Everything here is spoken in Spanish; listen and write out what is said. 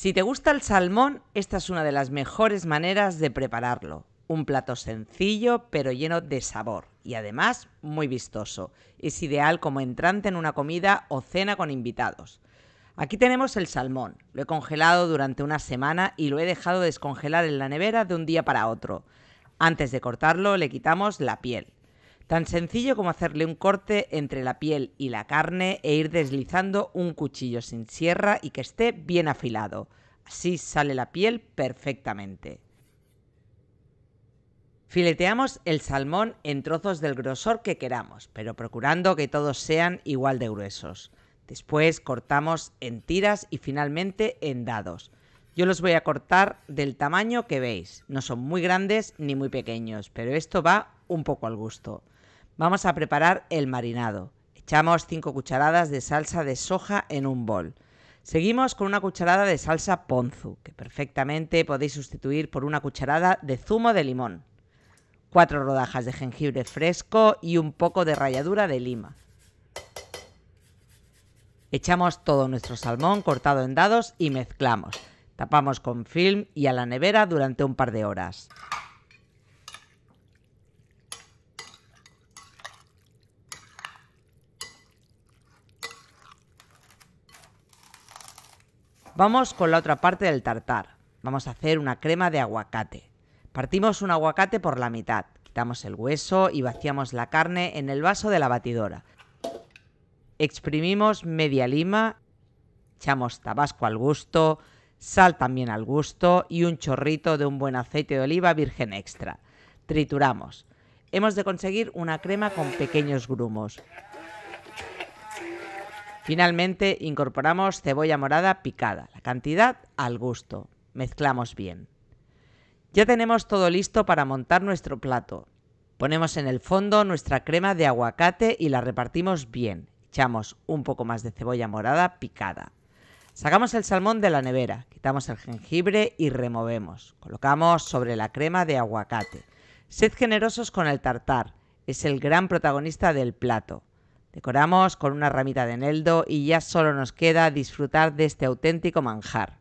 Si te gusta el salmón, esta es una de las mejores maneras de prepararlo. Un plato sencillo pero lleno de sabor y además muy vistoso. Es ideal como entrante en una comida o cena con invitados. Aquí tenemos el salmón. Lo he congelado durante una semana y lo he dejado descongelar en la nevera de un día para otro. Antes de cortarlo le quitamos la piel. Tan sencillo como hacerle un corte entre la piel y la carne e ir deslizando un cuchillo sin sierra y que esté bien afilado. Así sale la piel perfectamente. Fileteamos el salmón en trozos del grosor que queramos, pero procurando que todos sean igual de gruesos. Después cortamos en tiras y finalmente en dados. Yo los voy a cortar del tamaño que veis. No son muy grandes ni muy pequeños, pero esto va un poco al gusto. Vamos a preparar el marinado. Echamos 5 cucharadas de salsa de soja en un bol. Seguimos con una cucharada de salsa ponzu, que perfectamente podéis sustituir por una cucharada de zumo de limón. 4 rodajas de jengibre fresco y un poco de ralladura de lima. Echamos todo nuestro salmón cortado en dados y mezclamos. Tapamos con film y a la nevera durante un par de horas. Vamos con la otra parte del tartar. Vamos a hacer una crema de aguacate. Partimos un aguacate por la mitad, quitamos el hueso y vaciamos la carne en el vaso de la batidora. Exprimimos media lima, echamos tabasco al gusto, sal también al gusto y un chorrito de un buen aceite de oliva virgen extra. Trituramos. Hemos de conseguir una crema con pequeños grumos. Finalmente incorporamos cebolla morada picada, la cantidad al gusto. Mezclamos bien. Ya tenemos todo listo para montar nuestro plato. Ponemos en el fondo nuestra crema de aguacate y la repartimos bien. Echamos un poco más de cebolla morada picada. Sacamos el salmón de la nevera, quitamos el jengibre y removemos. Colocamos sobre la crema de aguacate. Sed generosos con el tartar, es el gran protagonista del plato. Decoramos con una ramita de eneldo y ya solo nos queda disfrutar de este auténtico manjar.